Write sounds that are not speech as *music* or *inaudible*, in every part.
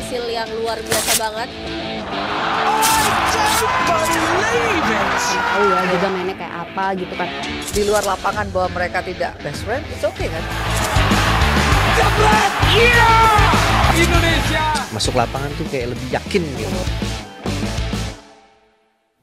hasil yang luar biasa banget. Tahu ya juga mainnya kayak apa gitu kan. Di luar lapangan bahwa mereka tidak best friend, it's okay kan. The Black Indonesia. Masuk lapangan tuh kayak lebih yakin gitu.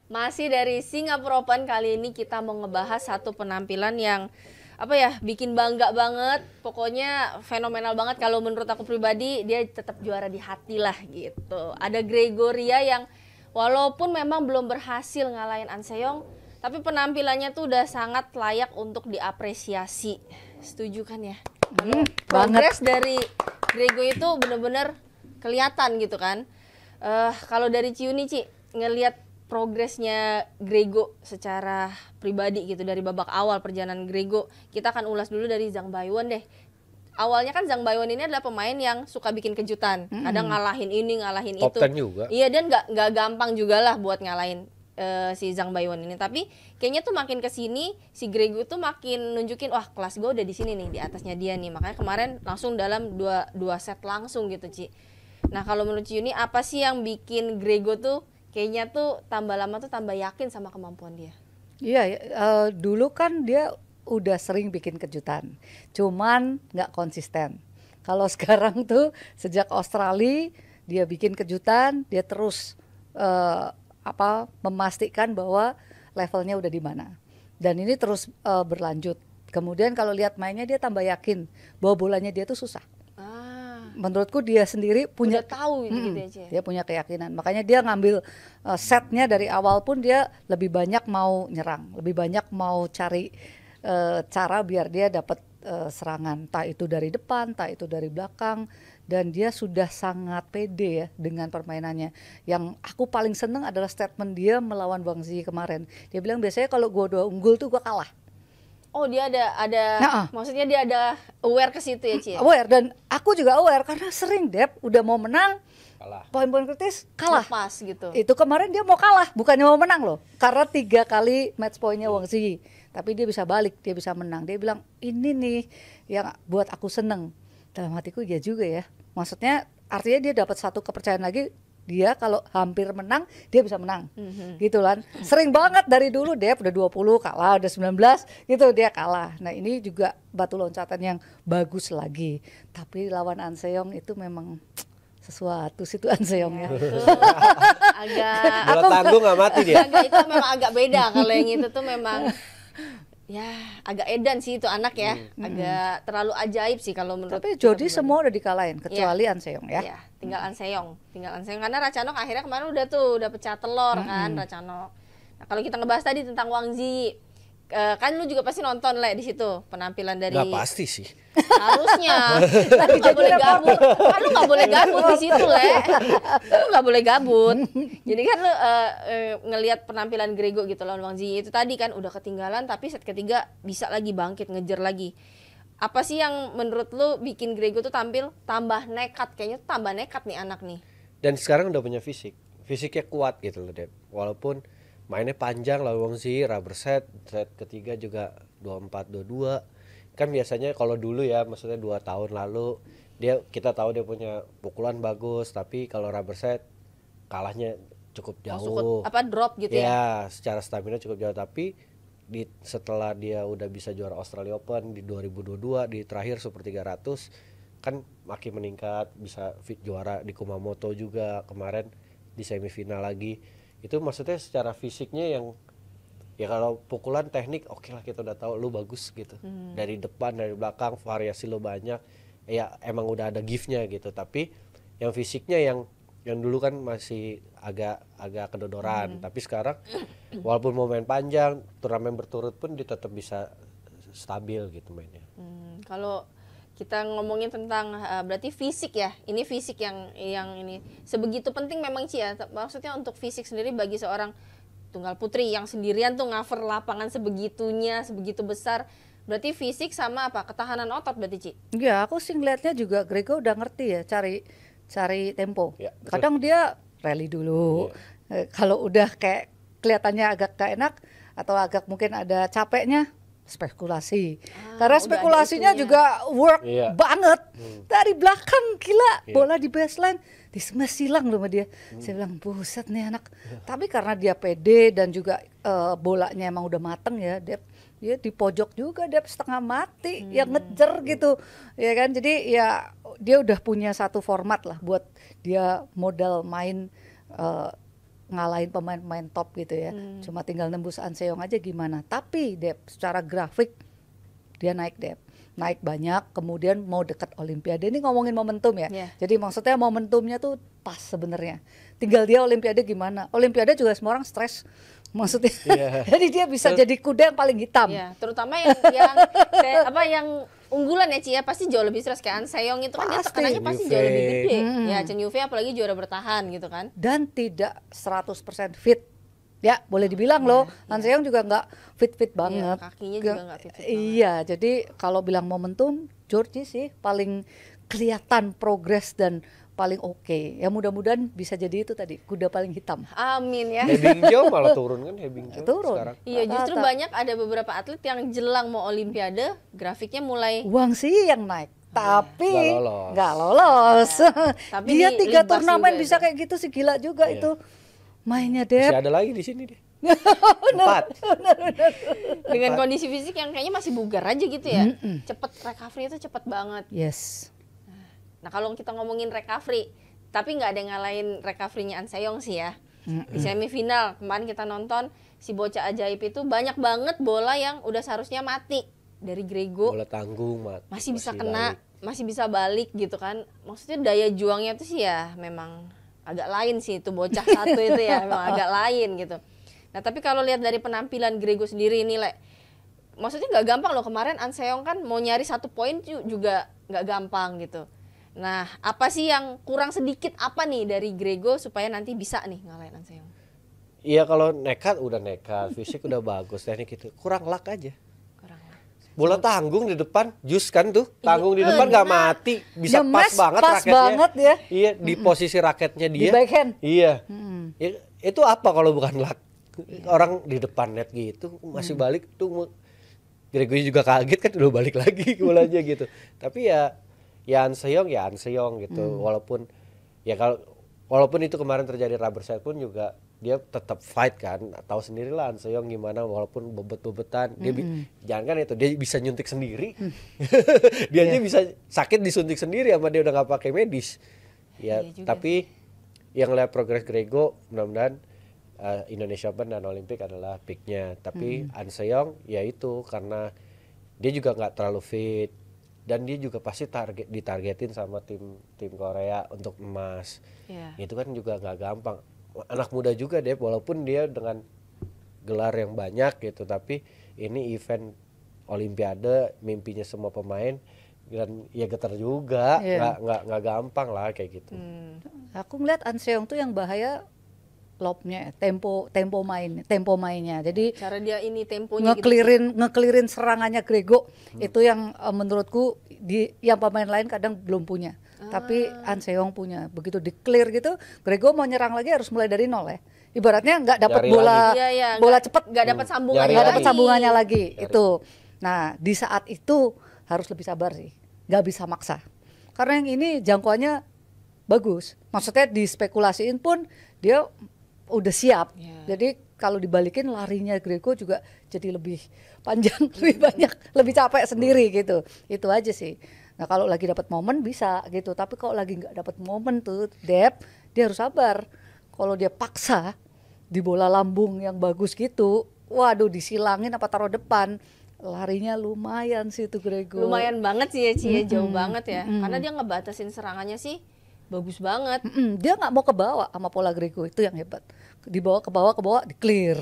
Masih dari Singapura Open kali ini kita mau ngebahas satu penampilan yang apa ya bikin bangga banget pokoknya fenomenal banget kalau menurut aku pribadi dia tetap juara di hati lah gitu ada Gregoria yang walaupun memang belum berhasil ngalahin Anseong tapi penampilannya tuh udah sangat layak untuk diapresiasi setuju kan ya hmm, progres dari Grego itu bener-bener kelihatan gitu kan uh, kalau dari Ciuni Ci ngelihat progresnya Grego secara pribadi gitu dari babak awal perjalanan Grego. Kita akan ulas dulu dari Zhang Baiwan deh. Awalnya kan Zhang Baiwan ini adalah pemain yang suka bikin kejutan. Hmm. Kadang ngalahin ini, ngalahin Top itu. juga. Iya dan nggak nggak gampang juga lah buat ngalahin uh, si Zhang Baiwan ini. Tapi kayaknya tuh makin kesini si Grego tuh makin nunjukin wah kelas gue udah di sini nih di atasnya dia nih. Makanya kemarin langsung dalam dua dua set langsung gitu Ci. Nah kalau menurut ini apa sih yang bikin Grego tuh kayaknya tuh tambah lama tuh tambah yakin sama kemampuan dia. Iya, uh, dulu kan dia udah sering bikin kejutan, cuman nggak konsisten. Kalau *laughs* sekarang tuh sejak Australia dia bikin kejutan, dia terus uh, apa memastikan bahwa levelnya udah di mana. Dan ini terus uh, berlanjut. Kemudian kalau lihat mainnya dia tambah yakin bahwa bolanya dia tuh susah menurutku dia sendiri punya Udah tahu mm, gitu aja. Ya? dia punya keyakinan makanya dia ngambil uh, setnya dari awal pun dia lebih banyak mau nyerang lebih banyak mau cari uh, cara biar dia dapat uh, serangan tak itu dari depan tak itu dari belakang dan dia sudah sangat pede ya dengan permainannya. Yang aku paling seneng adalah statement dia melawan Bang Zi kemarin. Dia bilang biasanya kalau gua dua unggul tuh gua kalah oh dia ada ada nah, maksudnya dia ada aware ke situ ya Ci aware dan aku juga aware karena sering Dep udah mau menang poin-poin kritis kalah Lepas, gitu itu kemarin dia mau kalah bukannya mau menang loh karena tiga kali match poinnya Wang Ziyi tapi dia bisa balik dia bisa menang dia bilang ini nih yang buat aku seneng dalam hatiku dia juga ya maksudnya artinya dia dapat satu kepercayaan lagi dia kalau hampir menang dia bisa menang mm-hmm. gitu kan sering banget dari dulu dia udah 20 kalah udah 19 gitu dia kalah nah ini juga batu loncatan yang bagus lagi tapi lawan Anseong itu memang sesuatu situ tuh Anseong iya, ya. *laughs* agak bola tanggung nggak mati dia. Agak itu memang agak beda kalau yang itu tuh memang ya agak edan sih itu anak ya hmm. agak terlalu ajaib sih kalau menurut tapi Jody semua udah dikalahin iya. kecuali ya. Anseong ya ya tinggal hmm. tinggal Anseong karena Racanok akhirnya kemarin udah tuh udah pecah telur hmm. kan Racanok nah, kalau kita ngebahas tadi tentang Wang Zi Uh, kan lu juga pasti nonton lah di situ penampilan dari Gak pasti sih harusnya *laughs* tapi nggak boleh gabut kan lu gak boleh gabut di situ lah lu gak boleh gabut jadi kan lu uh, uh, ngelihat penampilan Grego gitu lawan Wang Zi itu tadi kan udah ketinggalan tapi set ketiga bisa lagi bangkit ngejar lagi apa sih yang menurut lu bikin Grego tuh tampil tambah nekat kayaknya tambah nekat nih anak nih dan sekarang udah punya fisik fisiknya kuat gitu loh Dep walaupun mainnya panjang lah wong sih rubber set set ketiga juga dua dua empat dua, kan biasanya kalau dulu ya maksudnya dua tahun lalu dia kita tahu dia punya pukulan bagus tapi kalau rubber set kalahnya cukup oh, jauh oh, sukut, apa drop gitu ya, ya secara stamina cukup jauh tapi di setelah dia udah bisa juara Australia Open di 2022 di terakhir Super 300 kan makin meningkat bisa fit juara di Kumamoto juga kemarin di semifinal lagi itu maksudnya secara fisiknya yang ya kalau pukulan teknik oke okay lah kita udah tahu lu bagus gitu hmm. dari depan dari belakang variasi lu banyak ya emang udah ada giftnya gitu tapi yang fisiknya yang yang dulu kan masih agak agak kedodoran hmm. tapi sekarang walaupun mau main panjang turnamen berturut pun dia tetap bisa stabil gitu mainnya hmm. kalau kita ngomongin tentang uh, berarti fisik ya ini fisik yang yang ini sebegitu penting memang Cia. ya maksudnya untuk fisik sendiri bagi seorang tunggal putri yang sendirian tuh ngaver lapangan sebegitunya sebegitu besar berarti fisik sama apa ketahanan otot berarti Ci? Iya, aku sih ngeliatnya juga Grego udah ngerti ya cari cari tempo ya, kadang dia rally dulu ya. kalau udah kayak kelihatannya agak gak enak atau agak mungkin ada capeknya spekulasi. Ah, Karena spekulasinya juga work iya. banget. Hmm. Dari belakang gila yeah. bola di baseline di smash silang loh sama dia. Hmm. Saya bilang buset nih anak. Iya. Tapi karena dia pede dan juga uh, bolanya emang udah mateng ya, dia dia di pojok juga dia setengah mati ya hmm. yang ngejer gitu. Ya kan? Jadi ya dia udah punya satu format lah buat dia modal main uh, ngalahin pemain-pemain top gitu ya. Hmm. Cuma tinggal nembus Anseong aja gimana. Tapi Dep secara grafik dia naik Dep. Naik banyak, kemudian mau dekat Olimpiade. Ini ngomongin momentum ya. Yeah. Jadi maksudnya momentumnya tuh pas sebenarnya. Tinggal dia Olimpiade gimana. Olimpiade juga semua orang stres maksudnya. Yeah. *laughs* jadi dia bisa Terus, jadi kuda yang paling hitam. Yeah. Terutama yang, yang apa yang unggulan ya Cia ya. pasti jauh lebih stres kan seong itu kan pasti. dia pasti jauh lebih gede hmm. ya Chen Yufei apalagi juara bertahan gitu kan dan tidak 100% fit ya boleh dibilang loh iya. Lan iya. Seyong juga nggak fit fit iya, banget iya, kakinya juga nggak fit, fit iya jadi kalau bilang momentum Georgie sih paling kelihatan progres dan paling oke. Okay. Ya mudah-mudahan bisa jadi itu tadi kuda paling hitam. Amin ya. Hebing Joe malah turun kan Hebing Joe sekarang. Iya nah, justru nah, Tata. banyak ada beberapa atlet yang jelang mau Olimpiade grafiknya mulai. Uang sih yang naik iya. tapi nggak lolos, gak lolos. Ya. *laughs* tapi dia tiga turnamen bisa kayak gitu sih gila juga iya. itu mainnya deh masih ada lagi di sini deh *laughs* Empat. dengan kondisi fisik yang kayaknya masih bugar aja gitu ya mm -mm. cepet recovery itu cepet banget yes Nah kalau kita ngomongin recovery, tapi nggak ada yang ngalahin recovery-nya Seong sih ya. Mm-hmm. Di semifinal kemarin kita nonton si bocah ajaib itu banyak banget bola yang udah seharusnya mati dari Grego. Bola tanggung mat. Masih, masih bisa kena, balik. masih bisa balik gitu kan. Maksudnya daya juangnya tuh sih ya memang agak lain sih itu bocah *laughs* satu itu ya memang agak lain gitu. Nah tapi kalau lihat dari penampilan Grego sendiri ini le maksudnya nggak gampang loh kemarin Anseong kan mau nyari satu poin juga nggak gampang gitu Nah, apa sih yang kurang sedikit apa nih dari Grego supaya nanti bisa nih ngalahin Anseo? Iya kalau nekat udah nekat, fisik udah bagus, teknik itu kurang luck aja. Kurang luck. Bola tanggung di depan, jus kan tuh, iya. tanggung di eh, depan gak mati, bisa pas banget pas raketnya. banget ya. Iya di posisi raketnya dia. Di backhand. Iya. Hmm. Ya, itu apa kalau bukan luck? Iya. Orang di depan net gitu masih hmm. balik tuh Gregory juga kaget kan udah balik lagi bolanya gitu. Tapi ya ya Anseong ya Anseong gitu hmm. walaupun ya kalau walaupun itu kemarin terjadi rubber set pun juga dia tetap fight kan tahu sendirilah Anseong gimana walaupun bebet-bebetan dia -hmm. jangan kan itu dia bisa nyuntik sendiri hmm. *laughs* dia yeah. aja iya. bisa sakit disuntik sendiri sama dia udah nggak pakai medis ya yeah, tapi yang lihat progres Grego mudah-mudahan uh, Indonesia Open dan Olimpik adalah picknya tapi -hmm. Anseong ya itu karena dia juga nggak terlalu fit dan dia juga pasti target ditargetin sama tim tim Korea untuk emas yeah. itu kan juga nggak gampang anak muda juga deh walaupun dia dengan gelar yang banyak gitu tapi ini event Olimpiade mimpinya semua pemain dan ya getar juga iya. nggak yeah. nggak gampang lah kayak gitu hmm. aku ngeliat Anseong tuh yang bahaya lobnya tempo tempo main tempo mainnya jadi cara dia ini temponya ngeklirin gitu. ngeklirin serangannya Grego hmm. itu yang uh, menurutku di yang pemain lain kadang belum punya ah. tapi Anseong punya begitu di clear gitu Grego mau nyerang lagi harus mulai dari nol ya ibaratnya nggak dapat bola ya, ya, bola gak, cepet nggak dapat hmm. sambungannya nggak dapat sambungannya lagi Jari. itu nah di saat itu harus lebih sabar sih nggak bisa maksa karena yang ini jangkauannya bagus maksudnya di spekulasiin pun dia udah siap. Yeah. Jadi kalau dibalikin larinya Grego juga jadi lebih panjang, yeah. *laughs* lebih banyak, lebih capek sendiri gitu. Itu aja sih. Nah kalau lagi dapat momen bisa gitu, tapi kalau lagi nggak dapat momen tuh Dep dia harus sabar. Kalau dia paksa di bola lambung yang bagus gitu, waduh disilangin apa taruh depan larinya lumayan sih itu Grego. Lumayan banget sih ya Cia, mm -hmm. jauh banget ya. Mm -hmm. Karena dia ngebatasin serangannya sih bagus banget mm -mm, dia nggak mau kebawa sama pola Grego itu yang hebat dibawa ke bawah ke bawah di clear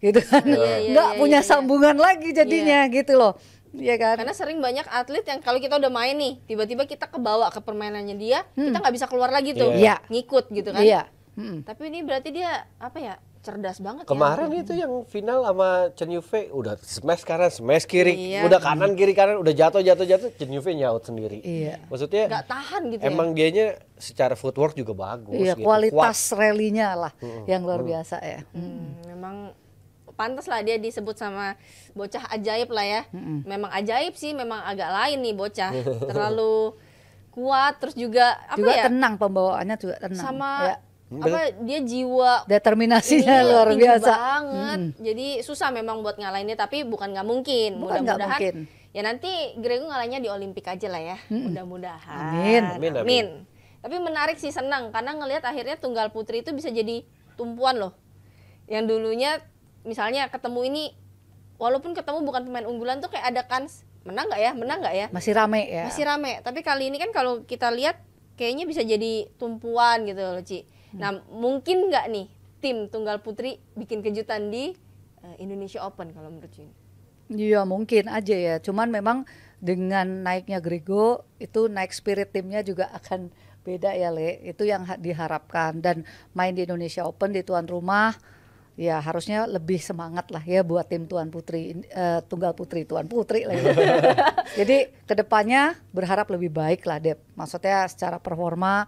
gitu iya, kan iya, iya, nggak yeah, yeah, yeah, punya sambungan lagi jadinya gitu loh Iya kan? Karena sering banyak atlet yang kalau kita udah main nih, tiba-tiba kita kebawa ke permainannya dia, hmm. kita nggak bisa keluar lagi tuh, yeah. ngikut gitu kan? Iya. Yeah. Hmm. Tapi ini berarti dia apa ya? cerdas banget ya. kemarin ya. itu yang final sama Chen Yufe udah smash kanan smash kiri iya. udah kanan kiri kanan udah jatuh jatuh jatuh Chen Yufe nyaut sendiri iya. maksudnya nggak tahan gitu ya? emang ya? dianya secara footwork juga bagus iya, gitu. kualitas rallynya lah hmm, yang luar hmm. biasa ya Hmm, mm. memang pantas lah dia disebut sama bocah ajaib lah ya hmm. memang ajaib sih memang agak lain nih bocah *laughs* terlalu kuat terus juga apa juga ya tenang pembawaannya juga tenang sama ya apa dia jiwa determinasinya iya, luar biasa banget hmm. jadi susah memang buat ngalahinnya tapi bukan nggak mungkin mudah-mudahan ya nanti Grego ngalahinnya di Olimpik aja lah ya hmm. mudah-mudahan amin. amin amin amin tapi menarik sih senang karena ngelihat akhirnya tunggal putri itu bisa jadi tumpuan loh yang dulunya misalnya ketemu ini walaupun ketemu bukan pemain unggulan tuh kayak ada kans menang nggak ya menang nggak ya masih rame ya masih rame tapi kali ini kan kalau kita lihat kayaknya bisa jadi tumpuan gitu loh Ci Nah, mungkin nggak nih tim tunggal putri bikin kejutan di uh, Indonesia Open kalau menurut Juni? Iya mungkin aja ya. Cuman memang dengan naiknya Grego itu naik spirit timnya juga akan beda ya Le. Itu yang diharapkan dan main di Indonesia Open di tuan rumah ya harusnya lebih semangat lah ya buat tim tuan putri uh, tunggal putri tuan putri lah. *laughs* Ya. Jadi kedepannya berharap lebih baik lah Dep. Maksudnya secara performa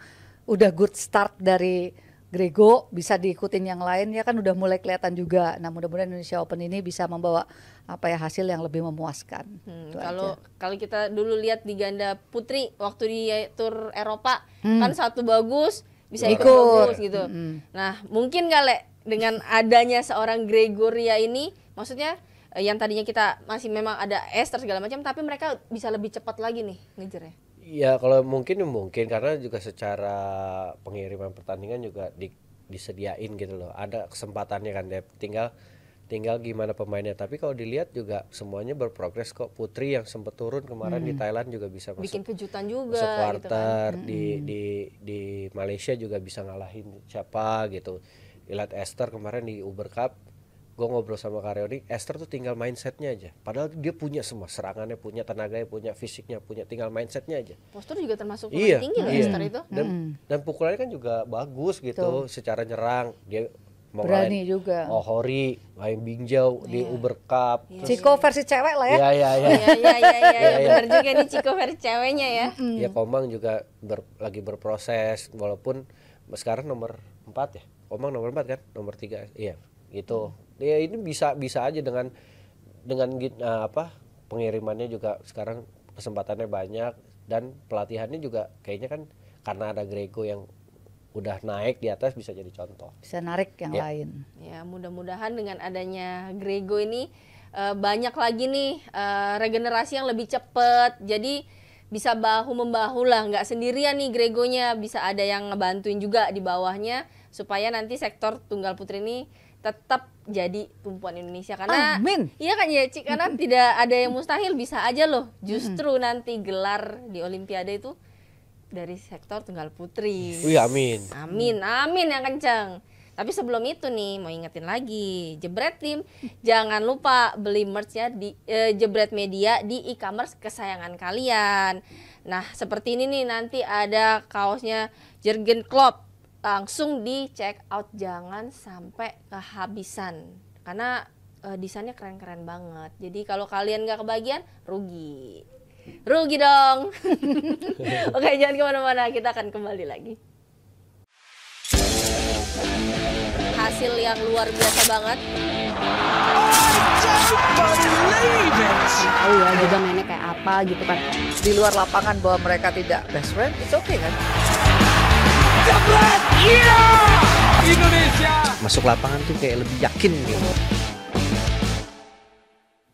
udah good start dari Grego bisa diikutin yang lain ya kan udah mulai kelihatan juga. Nah mudah-mudahan Indonesia Open ini bisa membawa apa ya hasil yang lebih memuaskan. Hmm, kalau aja. kalau kita dulu lihat di ganda putri waktu di tur Eropa hmm. kan satu bagus bisa ikut, ikut bagus gitu. Hmm. Nah mungkin lek dengan adanya seorang Gregoria ini maksudnya eh, yang tadinya kita masih memang ada Esther segala macam tapi mereka bisa lebih cepat lagi nih ngejernya Ya kalau mungkin mungkin karena juga secara pengiriman pertandingan juga di, disediain gitu loh. Ada kesempatannya kan Dep. Tinggal tinggal gimana pemainnya. Tapi kalau dilihat juga semuanya berprogres kok. Putri yang sempat turun kemarin hmm. di Thailand juga bisa masuk. Bikin kejutan juga. Masuk quarter gitu kan. di hmm. di di Malaysia juga bisa ngalahin siapa gitu. Lihat Esther kemarin di Uber Cup gue ngobrol sama Karyoni, Esther tuh tinggal mindsetnya aja. Padahal dia punya semua, serangannya punya, tenaganya punya, fisiknya punya, tinggal mindsetnya aja. Postur juga termasuk iya, tinggi loh iya. Esther itu. Dan, hmm. dan pukulannya kan juga bagus gitu, Tuh. secara nyerang dia mau berani main, juga. Oh Hori, main Bingjau yeah. di iya. Uber Cup. Yeah. Iya. Ciko versi cewek lah ya. Iya iya iya. Iya iya iya, iya. benar juga nih Ciko versi ceweknya ya. Mm. Ya Komang juga ber, lagi berproses walaupun sekarang nomor empat ya. Komang nomor empat kan? Nomor tiga Iya, gitu ya ini bisa bisa aja dengan dengan uh, apa pengirimannya juga sekarang kesempatannya banyak dan pelatihannya juga kayaknya kan karena ada Grego yang udah naik di atas bisa jadi contoh. Bisa narik yang ya. lain. Ya, mudah-mudahan dengan adanya Grego ini uh, banyak lagi nih uh, regenerasi yang lebih cepat. Jadi bisa bahu membahu lah, nggak sendirian nih Gregonya, bisa ada yang ngebantuin juga di bawahnya supaya nanti sektor tunggal putri ini tetap jadi tumpuan Indonesia karena Amin. iya kan ya Cik karena tidak ada yang mustahil bisa aja loh justru hmm. nanti gelar di Olimpiade itu dari sektor tunggal putri. Wih amin. Amin amin yang kenceng. Tapi sebelum itu nih mau ingetin lagi Jebret Tim jangan lupa beli merchnya di eh, Jebret Media di e-commerce kesayangan kalian. Nah seperti ini nih nanti ada kaosnya Jergen Klopp langsung di check out jangan sampai kehabisan karena uh, desainnya keren-keren banget jadi kalau kalian nggak kebagian rugi rugi dong *laughs* oke jangan kemana-mana kita akan kembali lagi hasil yang luar biasa banget oh ya juga mainnya kayak apa gitu kan di luar lapangan bahwa mereka tidak best friend itu oke okay, kan Iya! Masuk lapangan tuh kayak lebih yakin gitu.